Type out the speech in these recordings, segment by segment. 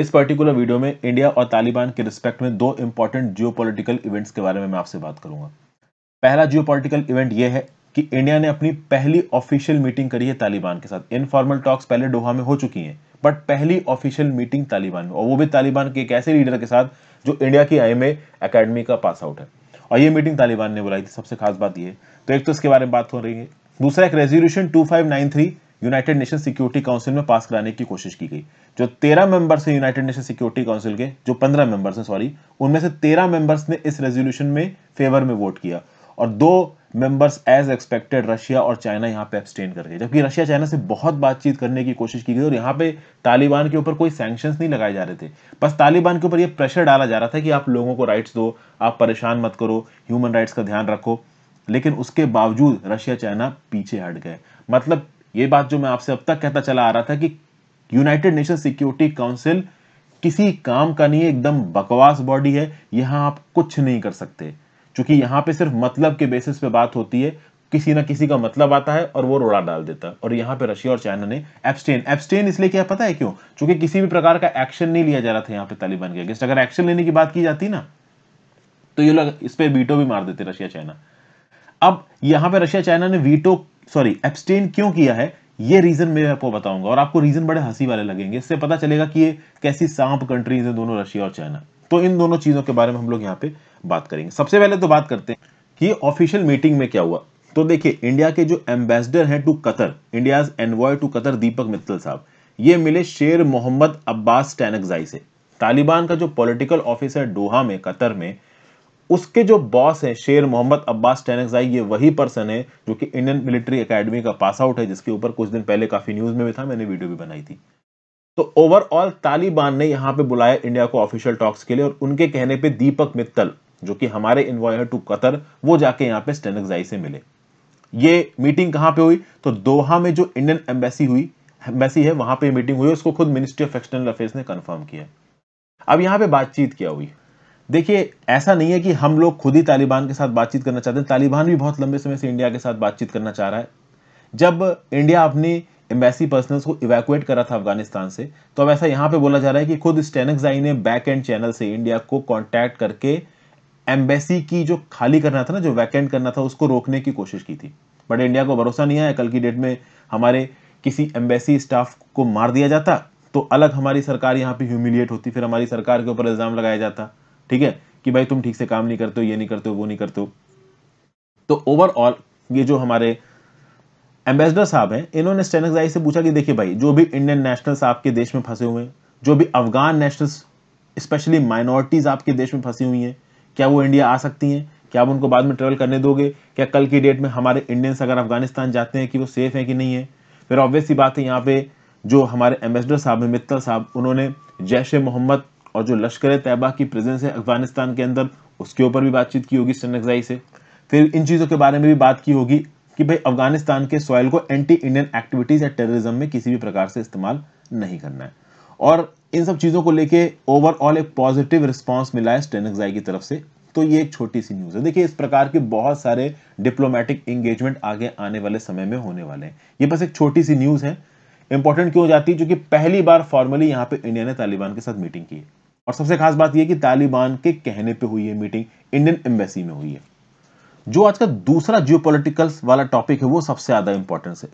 इस particular video में India और तालिबान के रिस्पेक्ट में दो इंपॉर्टेंट जियो इवेंट्स के बारे में मैं आपसे बात करूंगा पहला जियो इवेंट यह है कि इंडिया ने अपनी पहली ऑफिशियल मीटिंग करी है तालिबान के साथ इनफॉर्मल टॉक्स पहले डोहा में हो चुकी हैं बट पहली ऑफिशियल मीटिंग तालिबान में और वो भी तालिबान के एक ऐसे लीडर के साथ जो इंडिया की आई एम एकेडमी का पास आउट है और ये मीटिंग तालिबान ने बुलाई थी सबसे खास बात ये तो एक तो इसके बारे में बात हो रही है दूसरा एक resolution to United Nation Security Council में पास कराने की कोशिश की गई जो तेरह मेंबर्स हैं यूनाइटेड नेशन सिक्योरिटी काउंसिल के जो पंद्रह मेंबर्स हैं सॉरी उनमें से तेरह मेंबर्स ने इस रेजोल्यूशन में फेवर में वोट किया और दो मेंबर्स एज एक्सपेक्टेड रशिया और चाइना यहाँ पे एब्सटेन कर गए जबकि रशिया चाइना से बहुत बातचीत करने की कोशिश की गई और यहाँ पे तालिबान के ऊपर कोई सैक्शन नहीं लगाए जा रहे थे बस तालिबान के ऊपर ये प्रेशर डाला जा रहा था कि आप लोगों को राइट्स दो आप परेशान मत करो ह्यूमन राइट्स का ध्यान रखो लेकिन उसके बावजूद रशिया चाइना पीछे हट गए मतलब ये बात जो मैं आपसे अब तक कहता चला आ रहा था कि यूनाइटेड नेशन सिक्योरिटी काउंसिल किसी काम का नहीं एकदम बकवास बॉडी है यहां आप कुछ नहीं कर सकते क्योंकि यहां पे सिर्फ मतलब के बेसिस पे बात होती है किसी ना किसी का मतलब आता है और वो रोड़ा डाल देता है और यहां पे रशिया और चाइना ने एब्सटेन एब्सटेन इसलिए क्या पता है क्यों क्योंकि किसी भी प्रकार का एक्शन नहीं लिया जा रहा था यहां पर तालिबान के अगेंस्ट अगर एक्शन लेने की बात की जाती ना तो ये लोग इस पर बीटो भी मार देते रशिया चाइना अब यहां पे रशिया चाइना ने वीटो सॉरी एब्सटेन क्यों किया है ये रीजन मैं आपको बताऊंगा और आपको रीजन बड़े हंसी वाले लगेंगे इससे पता चलेगा कि ये कैसी सांप कंट्रीज हैं दोनों रशिया और चाइना तो इन दोनों चीजों के बारे में हम लोग यहाँ पे बात करेंगे सबसे पहले तो बात करते हैं कि ऑफिशियल मीटिंग में क्या हुआ तो देखिए इंडिया के जो एम्बेसडर हैं to Qatar India envoy to Qatar Deepak Mittal साहब ये मिले शेर मोहम्मद अब्बास टैनकजाई से तालिबान का जो पॉलिटिकल ऑफिसर डोहा में कतर में उसके जो बॉस हैं शेर मोहम्मद अब्बास टैनकजाई ये वही पर्सन है जो कि इंडियन मिलिट्री एकेडमी का पास आउट है जिसके ऊपर कुछ दिन पहले काफ़ी न्यूज़ में भी था मैंने वीडियो भी बनाई थी तो ओवरऑल तालिबान ने यहां पे बुलाया इंडिया को ऑफिशियल टॉक्स के लिए और उनके कहने पे दीपक मित्तल जो कि हमारे इन्वॉयर टू कतर वो जाके यहाँ पे स्टेनकजाई से मिले ये मीटिंग कहां पे हुई तो दोहा में जो इंडियन एम्बेसी हुई एम्बेसी है वहां पे मीटिंग हुई उसको खुद मिनिस्ट्री ऑफ एक्सटर्नल अफेयर्स ने कंफर्म किया अब यहां पे बातचीत क्या हुई देखिए ऐसा नहीं है कि हम लोग खुद ही तालिबान के साथ बातचीत करना चाहते हैं तालिबान भी बहुत लंबे समय से इंडिया के साथ बातचीत करना चाह रहा है जब इंडिया अपनी एम्बेसी पर्सनल्स को कर करा था अफगानिस्तान से तो अब ऐसा यहां पे बोला जा रहा है कि खुद स्टेनकजाई ने बैक एंड चैनल से इंडिया को कॉन्टैक्ट करके एम्बेसी की जो खाली करना था ना जो वैकेंट करना था उसको रोकने की कोशिश की थी बट इंडिया को भरोसा नहीं आया कल की डेट में हमारे किसी एम्बेसी स्टाफ को मार दिया जाता तो अलग हमारी सरकार यहाँ पे ह्यूमिलिएट होती फिर हमारी सरकार के ऊपर इल्ज़ाम लगाया जाता ठीक है कि भाई तुम ठीक से काम नहीं करते हो ये नहीं करते हो वो नहीं करते हो तो ओवरऑल ये जो हमारे एम्बेसडर साहब हैं इन्होंने स्टेनगजाई से पूछा कि देखिए भाई जो भी इंडियन नेशनल्स आपके देश में फंसे हुए हैं जो भी अफगान नेशनल्स स्पेशली माइनॉरिटीज़ आपके देश में फंसी हुई हैं क्या वो इंडिया आ सकती हैं क्या आप उनको बाद में ट्रेवल करने दोगे क्या कल की डेट में हमारे इंडियंस अगर अफगानिस्तान जाते हैं कि वो सेफ़ है कि नहीं है फिर ऑब्वियसली बात है यहाँ पे जो हमारे एम्बेसडर साहब हैं मित्तल साहब उन्होंने जैश मोहम्मद और जो लश्कर तैयबा की प्रेजेंस है अफगानिस्तान के अंदर उसके ऊपर भी बातचीत की होगी सरनकजाई से फिर इन चीज़ों के बारे में भी बात की होगी कि भाई अफगानिस्तान के सॉयल को एंटी इंडियन एक्टिविटीज़ या टेररिज्म में किसी भी प्रकार से इस्तेमाल नहीं करना है और इन सब चीज़ों को लेके ओवरऑल एक पॉजिटिव रिस्पांस मिला है स्टेनगजाई की तरफ से तो ये एक छोटी सी न्यूज़ है देखिए इस प्रकार के बहुत सारे डिप्लोमेटिक इंगेजमेंट आगे आने वाले समय में होने वाले हैं ये बस एक छोटी सी न्यूज़ है इंपॉर्टेंट क्यों हो जाती है क्योंकि पहली बार फॉर्मली यहाँ पे इंडिया ने तालिबान के साथ मीटिंग की है और सबसे खास बात यह कि तालिबान के कहने पे हुई है मीटिंग इंडियन एम्बेसी में हुई है जो आज का दूसरा जियो वाला टॉपिक है वो सबसे ज्यादा इंपॉर्टेंस है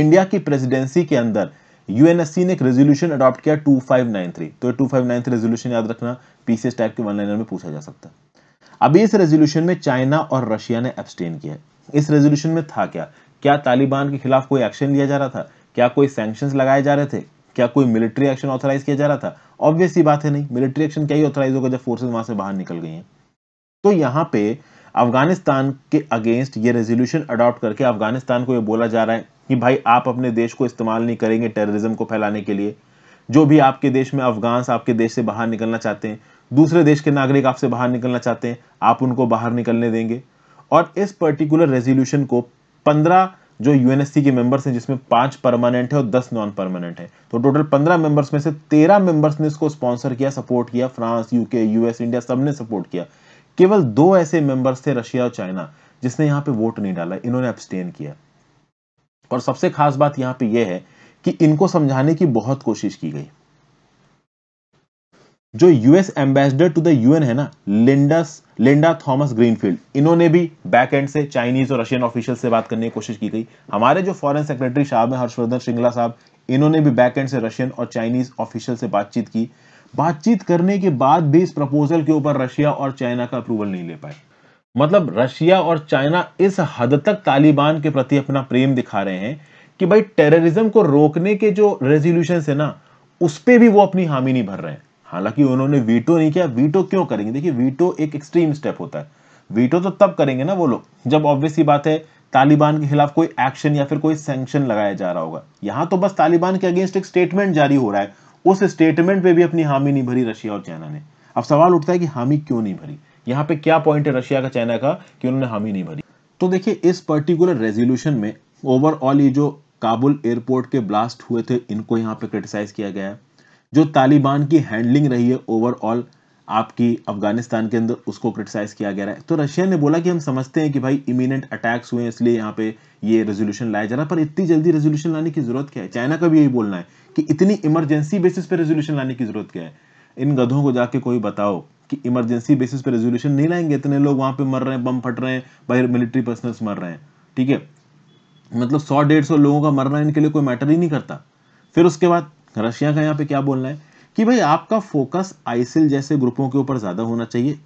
इंडिया की प्रेसिडेंसी के अंदर यूएनएससी ने एक रेजोल्यूशन अडॉप्ट किया 2593 तो 2593 रेजोल्यूशन याद रखना पीसीएस टाइप के वन में पूछा जा सकता है अभी इस रेजोल्यूशन में चाइना और रशिया ने एब्सटेन किया इस रेजोल्यूशन में था क्या क्या तालिबान के खिलाफ कोई एक्शन लिया जा रहा था क्या कोई सैंक्शन लगाए जा रहे थे क्या कोई मिलिट्री एक्शन ऑथराइज किया जा रहा था ऑब्वियसली बात है नहीं मिलिट्री एक्शन क्या ही ऑथराइज होगा जब फोर्सेज वहां से बाहर निकल गई हैं तो यहाँ पे अफगानिस्तान के अगेंस्ट ये रेजोल्यूशन अडॉप्ट करके अफगानिस्तान को ये बोला जा रहा है कि भाई आप अपने देश को इस्तेमाल नहीं करेंगे टेररिज्म को फैलाने के लिए जो भी आपके देश में अफगान आपके देश से बाहर निकलना चाहते हैं दूसरे देश के नागरिक आपसे बाहर निकलना चाहते हैं आप उनको बाहर निकलने देंगे और इस पर्टिकुलर रेजोल्यूशन को पंद्रह जो यूएनएससी के मेंबर्स हैं जिसमें पांच परमानेंट है और दस नॉन परमानेंट है तो टोटल पंद्रह मेंबर्स में से तेरह मेंबर्स ने इसको स्पॉन्सर किया सपोर्ट किया फ्रांस यूके यूएस इंडिया सब ने सपोर्ट किया केवल दो ऐसे मेंबर्स थे रशिया और चाइना जिसने यहां पे वोट नहीं डाला इन्होंने अब्सटेन किया और सबसे खास बात यहां पे यह है कि इनको समझाने की बहुत कोशिश की गई जो US ambassador to the UN है ना लिंडस लिंडा थॉमस ग्रीनफील्ड इन्होंने भी बैक एंड से चाइनीज और रशियन ऑफिशियल से बात करने की कोशिश की गई हमारे जो फॉरेन सेक्रेटरी साहब है हर्षवर्धन श्रृंगला साहब इन्होंने भी बैक एंड से रशियन और चाइनीज ऑफिशियल से बातचीत की बातचीत करने के बाद भी इस प्रपोजल के ऊपर रशिया और चाइना का अप्रूवल नहीं ले पाए मतलब रशिया और चाइना इस हद तक तालिबान के प्रति अपना प्रेम दिखा रहे हैं कि भाई टेररिज्म को रोकने के जो रेजोल्यूशन है ना उस पर भी वो अपनी हामी नहीं भर रहे हैं हालांकि उन्होंने वीटो नहीं किया वीटो क्यों करेंगे देखिए वीटो एक एक्सट्रीम स्टेप होता है वीटो तो तब करेंगे ना वो लोग जब ऑब्वियस ही बात है तालिबान के खिलाफ कोई एक्शन या फिर कोई सेंक्शन लगाया जा रहा होगा यहां तो बस तालिबान के अगेंस्ट एक स्टेटमेंट जारी हो रहा है उस स्टेटमेंट पे भी अपनी हामी नहीं भरी रशिया और चाइना ने अब सवाल उठता है कि हामी क्यों नहीं भरी यहां पे क्या पॉइंट है रशिया का चाइना का कि उन्होंने हामी नहीं भरी तो देखिए इस पर्टिकुलर रेजोल्यूशन में ओवरऑल ये जो काबुल एयरपोर्ट के ब्लास्ट हुए थे इनको यहाँ पे क्रिटिसाइज किया गया है जो तालिबान की हैंडलिंग रही है ओवरऑल आपकी अफगानिस्तान के अंदर उसको क्रिटिसाइज किया गया है तो रशिया ने बोला कि हम समझते हैं कि भाई इमिनेंट अटैक्स हुए इसलिए यहाँ पे ये रेजोल्यूशन लाया जा रहा पर इतनी जल्दी रेजोल्यूशन लाने की जरूरत क्या है चाइना का भी यही बोलना है कि इतनी इमरजेंसी बेसिस पे रेजोल्यूशन लाने की जरूरत क्या है इन गधों को जाके कोई बताओ कि इमरजेंसी बेसिस पे रेजोल्यूशन नहीं लाएंगे इतने लोग वहां पे मर रहे हैं बम फट रहे हैं बाहर मिलिट्री पर्सनल मर रहे हैं ठीक है मतलब सौ डेढ़ सौ लोगों का मरना इनके लिए कोई मैटर ही नहीं करता फिर उसके बाद रशिया का यहाँ पे क्या बोलना है कि भाई आपका फोकस आइसिल जैसे ग्रुपों के ऊपर ज़्यादा होना चाहिए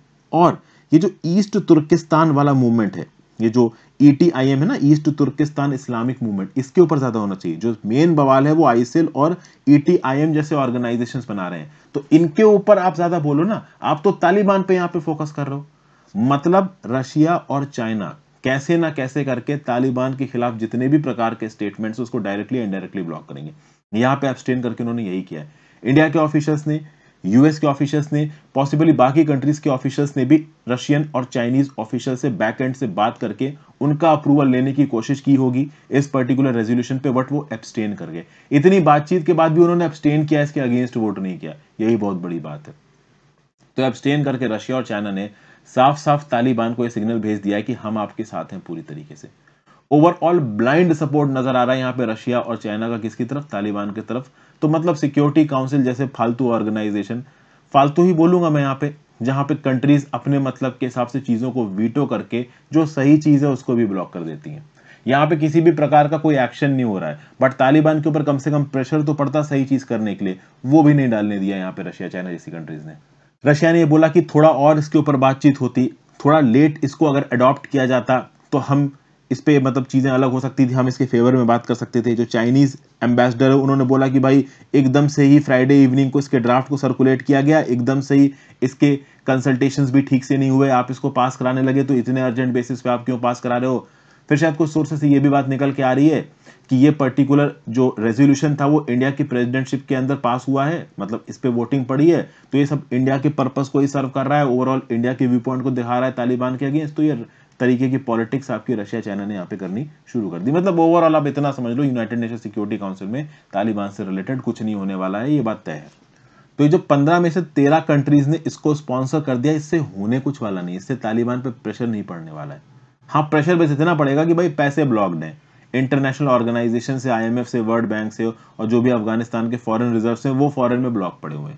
और ये जो ईस्ट तुर्किस्तान वाला मूवमेंट है ये जो ई e है ना ईस्ट तुर्किस्तान इस्लामिक मूवमेंट इसके ऊपर ज़्यादा होना चाहिए जो मेन बवाल है वो आईसिल और ईटीआईएम e जैसे ऑर्गेनाइजेशन बना रहे हैं तो इनके ऊपर आप ज़्यादा बोलो ना आप तो तालिबान पे यहाँ पे फोकस कर रहे हो मतलब रशिया और चाइना कैसे ना कैसे करके तालिबान के खिलाफ जितने भी प्रकार के स्टेटमेंट्स उसको डायरेक्टली इनडायरेक्टली ब्लॉक करेंगे यहाँ पे एब्सटेन करके उन्होंने यही किया है इंडिया के ऑफिसर्स ने यूएस के ऑफिसर्स ने पॉसिबली बाकी कंट्रीज के ऑफिसर्स ने भी रशियन और चाइनीज ऑफिशियल से बैक एंड से बात करके उनका अप्रूवल लेने की कोशिश की होगी इस पर्टिकुलर रेजोल्यूशन पे बट वो एब्सटेन कर गए इतनी बातचीत के बाद भी उन्होंने एब्सटेन किया इसके अगेंस्ट वोट नहीं किया यही बहुत बड़ी बात है तो एब्सटेन करके रशिया और चाइना ने साफ साफ तालिबान को यह सिग्नल भेज दिया है कि हम आपके साथ हैं पूरी तरीके से ओवरऑल ब्लाइंड सपोर्ट नजर आ रहा है यहाँ पे रशिया और चाइना का किसकी तरफ तालिबान की तरफ तो मतलब सिक्योरिटी काउंसिल जैसे फालतू ऑर्गेनाइजेशन फालतू ही बोलूंगा मैं यहाँ पे जहां पे कंट्रीज अपने मतलब के हिसाब से चीज़ों को वीटो करके जो सही चीज़ है उसको भी ब्लॉक कर देती है यहाँ पे किसी भी प्रकार का कोई एक्शन नहीं हो रहा है बट तालिबान के ऊपर कम से कम प्रेशर तो पड़ता सही चीज़ करने के लिए वो भी नहीं डालने दिया यहाँ पे रशिया चाइना जैसी कंट्रीज ने रशिया ने बोला कि थोड़ा और इसके ऊपर बातचीत होती थोड़ा लेट इसको अगर अडॉप्ट किया जाता तो हम इस पर मतलब चीज़ें अलग हो सकती थी हम इसके फेवर में बात कर सकते थे जो चाइनीज़ एम्बेसडर है उन्होंने बोला कि भाई एकदम से ही फ्राइडे इवनिंग को इसके ड्राफ्ट को सर्कुलेट किया गया एकदम से ही इसके कंसल्टेशंस भी ठीक से नहीं हुए आप इसको पास कराने लगे तो इतने अर्जेंट बेसिस पे आप क्यों पास करा रहे हो फिर शायद कुछ सोर्स से ये भी बात निकल के आ रही है कि ये पर्टिकुलर जो रेजोल्यूशन था वो इंडिया की प्रेसिडेंटशिप के अंदर पास हुआ है मतलब इस पर वोटिंग पड़ी है तो ये सब इंडिया के पर्पज को ही सर्व कर रहा है ओवरऑल इंडिया के व्यू पॉइंट को दिखा रहा है तालिबान के अगेंस्ट तो ये तरीके की पॉलिटिक्स आपकी रशिया चाइना ने यहाँ पे करनी शुरू कर दी मतलब ओवरऑल आप इतना समझ लो यूनाइटेड नेशन सिक्योरिटी काउंसिल में तालिबान से रिलेटेड कुछ नहीं होने वाला है ये बात तय है तो ये जो पंद्रह में से तेरह कंट्रीज ने इसको स्पॉन्सर कर दिया इससे होने कुछ वाला नहीं इससे तालिबान पर प्रेशर नहीं पड़ने वाला है हाँ प्रेशर बस इतना पड़ेगा कि भाई पैसे ब्लॉक्ड हैं इंटरनेशनल ऑर्गेनाइजेशन से आईएमएफ से वर्ल्ड बैंक से और जो भी अफगानिस्तान के फॉरेन रिजर्व हैं वो फॉरेन में ब्लॉक पड़े हुए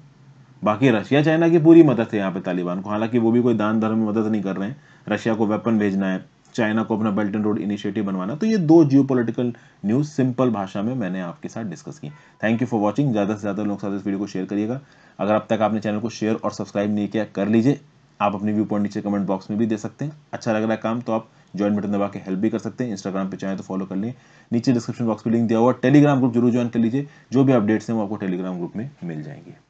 बाकी रशिया चाइना की पूरी मदद है यहाँ पे तालिबान को हालांकि वो भी कोई दान धर्म में मदद नहीं कर रहे हैं रशिया को वेपन भेजना है चाइना को अपना बेल्ट एंड रोड इनिशिएटिव बनवाना तो ये दो जियो न्यूज़ सिंपल भाषा में मैंने आपके साथ डिस्कस की थैंक यू फॉर वॉचिंग ज़्यादा से ज़्यादा लोग साथ इस वीडियो को शेयर करिएगा अगर अब तक आपने चैनल को शेयर और सब्सक्राइब नहीं किया कर लीजिए आप अपने व्यू पॉइंट नीचे कमेंट बॉक्स में भी दे सकते हैं अच्छा लग रहा है काम तो आप ज्वाइन बटन दबा के हेल्प भी कर सकते हैं इंस्टाग्राम पे चाहें तो फॉलो कर लें नीचे डिस्क्रिप्शन बॉक्स में लिंक दिया हुआ टेलीग्राम ग्रुप जरूर ज्वाइन कर लीजिए जो भी अपडेट्स हैं वो आपको टेलीग्राम ग्रुप में मिल जाएंगे